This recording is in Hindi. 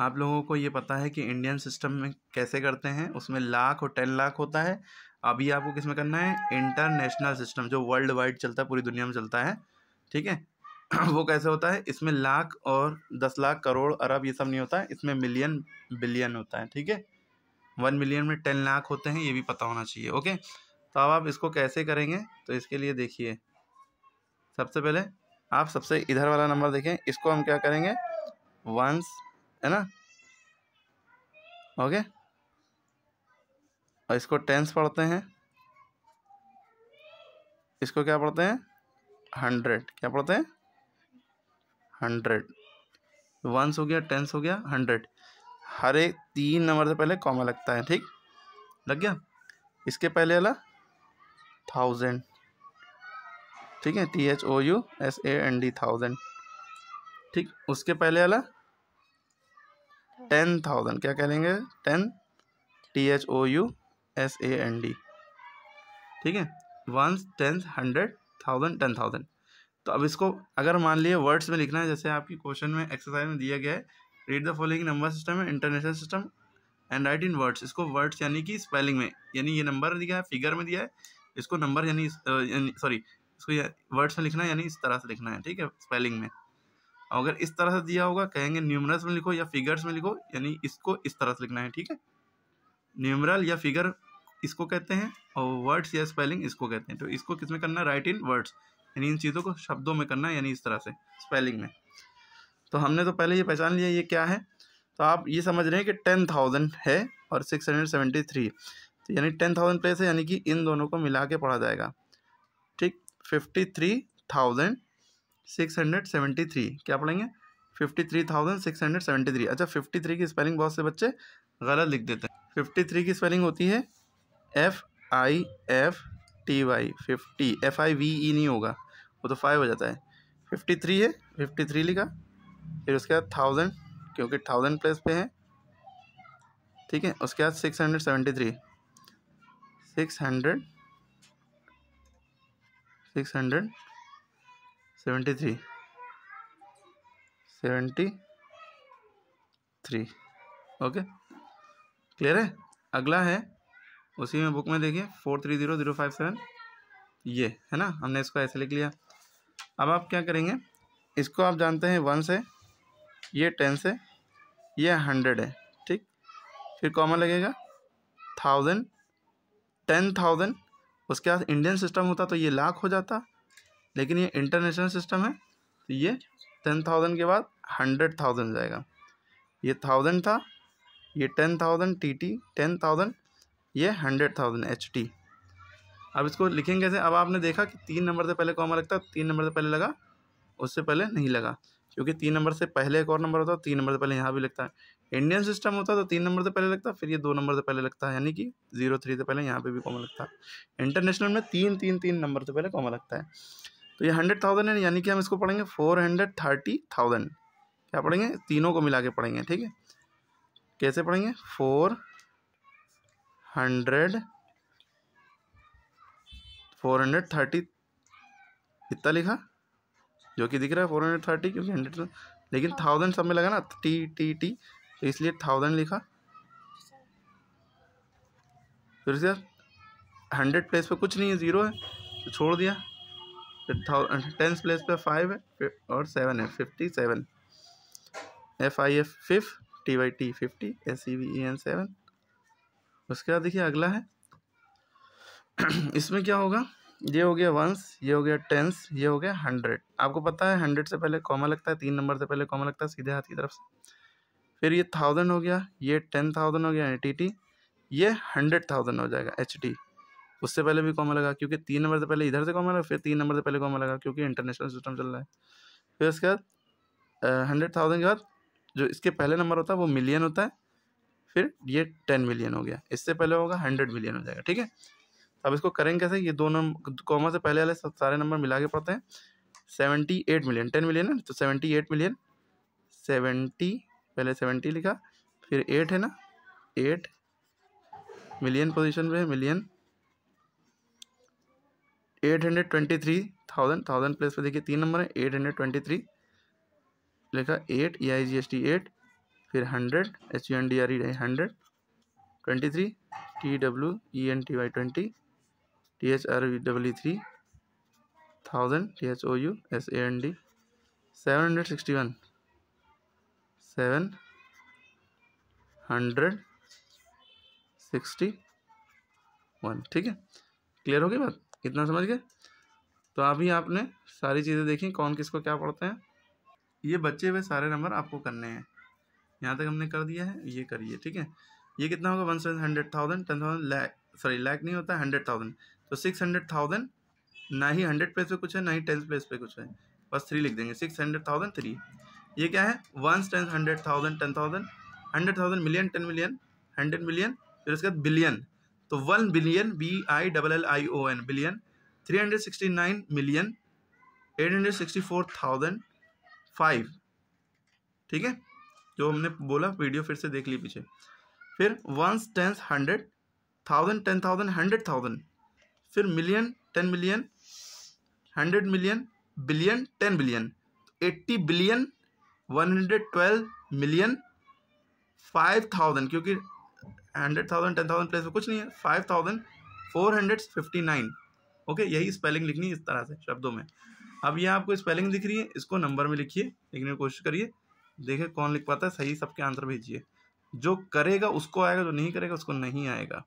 आप लोगों को ये पता है कि इंडियन सिस्टम में कैसे करते हैं उसमें लाख और टेन लाख होता है अभी आपको किस में करना है इंटरनेशनल सिस्टम जो वर्ल्ड वाइड चलता है पूरी दुनिया में चलता है ठीक है वो कैसे होता है इसमें लाख और दस लाख करोड़ अरब ये सब नहीं होता है इसमें मिलियन बिलियन होता है ठीक है वन मिलियन में टेन लाख होते हैं ये भी पता होना चाहिए ओके तो अब आप इसको कैसे करेंगे तो इसके लिए देखिए सबसे पहले आप सबसे इधर वाला नंबर देखें इसको हम क्या करेंगे वंस है ना ओके और इसको टेंस पढ़ते हैं इसको क्या पढ़ते हैं हंड्रेड क्या पढ़ते हैं हंड्रेड वंस हो गया टेंस हो गया हंड्रेड हर एक तीन नंबर से पहले कॉमा लगता है ठीक लग गया इसके पहले वाला थाउजेंड ठीक है T H O U S A N D thousand ठीक उसके पहले वाला टेन थाउजेंड क्या कह लेंगे ten T H O U S A N D ठीक है one ten hundred thousand ten thousand तो अब इसको अगर मान लिए वर्ड्स में लिखना है जैसे आपकी क्वेश्चन में एक्सरसाइज में दिया गया है read the following number system है international system and write in words इसको वर्ड्स यानी कि स्पेलिंग में यानी ये नंबर दिया है फिगर में दिया है इसको नंबर यानी सॉरी इसको वर्ड्स में लिखना है यानी इस तरह से लिखना है ठीक है स्पेलिंग में अगर इस तरह से दिया होगा कहेंगे न्यूमरल्स में लिखो या फिगर्स में लिखो यानी इसको इस तरह से लिखना है ठीक है न्यूमरल या फिगर इसको कहते हैं और वर्ड्स या स्पेलिंग इसको कहते हैं तो इसको किस में करना है राइट इन वर्ड्स यानी इन चीज़ों को शब्दों में करना है यानी इस तरह से स्पेलिंग में तो हमने तो पहले ये पहचान लिया ये क्या है तो आप ये समझ रहे हैं कि टेन थाउजेंड है और सिक्स हंड्रेड सेवेंटी थ्री तो यानी टेन थाउजेंड प्लेस है यानी कि इन दोनों को मिला के पढ़ा जाएगा ठीक fifty three thousand six hundred seventy three क्या पढ़ेंगे fifty three thousand six hundred seventy three अच्छा फिफ्टी थ्री की स्पेलिंग बहुत से बच्चे गलत लिख देते हैं फिफ्टी थ्री की स्पेलिंग होती है F I F T Y fifty F I V E नहीं होगा वो तो फाइव हो जाता है फिफ्टी थ्री है फिफ्टी थ्री लिखा फिर उसके बाद थाउजेंड क्योंकि थाउजेंड प्लेस पे है ठीक है उसके बाद six hundred seventy three six hundred six hundred seventy three seventy three okay clear है अगला है उसी में बुक में देखिए four three zero zero five seven ये है ना हमने इसको ऐसे लिख लिया अब आप क्या करेंगे इसको आप जानते हैं वन से ये टेन से ये हंड्रेड है ठीक फिर कॉमन लगेगा थाउजेंड टेन थाउजेंड उसके बाद इंडियन सिस्टम होता तो ये लाख हो जाता लेकिन ये इंटरनेशनल सिस्टम है तो ये टेन थाउजेंड के बाद हंड्रेड थाउजेंड जाएगा ये थाउजेंड था ये ten thousand T T ten thousand ये हंड्रेड थाउजेंड एच टी अब इसको लिखेंगे कैसे अब आपने देखा कि तीन नंबर से पहले कॉमा लगता तीन नंबर से पहले लगा उससे पहले नहीं लगा क्योंकि तीन नंबर से पहले एक और नंबर होता है तीन नंबर से पहले यहाँ भी लगता है इंडियन सिस्टम होता है तो तीन नंबर से पहले लगता है फिर ये दो नंबर से पहले लगता है यानी कि जीरो थ्री से पहले यहाँ पे भी कॉमा लगता है इंटरनेशनल में तीन तीन तीन नंबर से पहले कॉमा लगता है तो ये हंड्रेड थाउजेंड है यानी कि हम इसको पढ़ेंगे फोर हंड्रेड थर्टी थाउजेंड क्या पढ़ेंगे तीनों को मिला के पढ़ेंगे ठीक है कैसे पढ़ेंगे four hundred four hundred thirty इतना लिखा जो कि दिख रहा है फोर हंड्रेड थर्टी क्योंकि हंड्रेड तो- लेकिन हाँ। थाउजेंड सब में लगा ना टी टी टी तो इसलिए थाउजेंड लिखा फिर से हंड्रेड प्लेस पे कुछ नहीं है ज़ीरो है तो छोड़ दिया टेंथ प्लेस पे फाइव है और सेवन है fifty seven F I F F T Y T fifty S C V E N seven उसके बाद देखिए अगला है इसमें क्या होगा ये हो गया वंस ये हो गया टेंस ये हो गया हंड्रेड आपको पता है हंड्रेड से पहले कॉमा लगता है तीन नंबर से पहले कॉमा लगता है सीधे हाथ की तरफ से फिर ये थाउजेंड हो गया ये टेन थाउजेंड हो गया एन टी टी ये हंड्रेड थाउजेंड हो जाएगा एच टी उससे पहले भी कॉमा लगा क्योंकि तीन नंबर से पहले इधर से कॉमा लगा फिर तीन नंबर से पहले कॉमा लगा क्योंकि इंटरनेशनल सिस्टम चल रहा है फिर उसके बाद हंड्रेड थाउजेंड के बाद जो इसके पहले नंबर होता है वो मिलियन होता है फिर ये टेन मिलियन हो गया इससे पहले होगा हंड्रेड मिलियन हो जाएगा ठीक है अब इसको करेंगे कैसे ये दो नंबर कॉमा से पहले वाले सारे नंबर मिला के पड़ते हैं seventy eight million ten million है तो सेवेंटी एट मिलियन सेवेंटी पहले सेवेंटी लिखा फिर एट है ना एट मिलियन पोजीशन पे है million eight hundred twenty three thousand thousand place पे देखिए तीन नंबर है एट हंड्रेड ट्वेंटी थ्री लिखा eight E I G S T eight फिर hundred H U N D R E hundred twenty three T W E N T Y twenty T H R W three thousand T H O U S A N D seven hundred sixty one seven hundred sixty one ठीक है क्लियर हो गई बात कितना समझ गए तो अभी आपने सारी चीज़ें देखी कौन किसको क्या पढ़ते हैं ये बच्चे हुए सारे नंबर आपको करने हैं यहाँ तक हमने कर दिया है ये करिए ठीक है ये कितना होगा one seven hundred thousand ten thousand lakh sorry lakh नहीं होता हंड्रेड थाउजेंड तो सिक्स हंड्रेड थाउजेंड ना ही हंड्रेड प्लेस पे कुछ है ना ही टेंथ प्लेस पे कुछ है बस थ्री लिख देंगे सिक्स हंड्रेड थाउजेंड थ्री ये क्या है one tens hundred thousand ten thousand hundred thousand million ten million hundred million फिर उसके बाद बिलियन तो one billion B I double L I O N billion three hundred sixty nine million eight hundred sixty four thousand five ठीक है जो हमने बोला वीडियो फिर से देख ली पीछे फिर ones tens hundred thousand ten thousand hundred thousand फिर million ten million hundred million billion ten billion eighty billion one hundred twelve million five thousand क्योंकि hundred thousand ten thousand place में कुछ नहीं है five thousand four hundred fifty nine okay यही स्पेलिंग लिखनी है इस तरह से शब्दों में अब यह आपको स्पेलिंग दिख रही है इसको नंबर में लिखिए लिखने की कोशिश करिए देखिए कौन लिख पाता है सही सबके आंसर भेजिए जो करेगा उसको आएगा जो नहीं करेगा उसको नहीं आएगा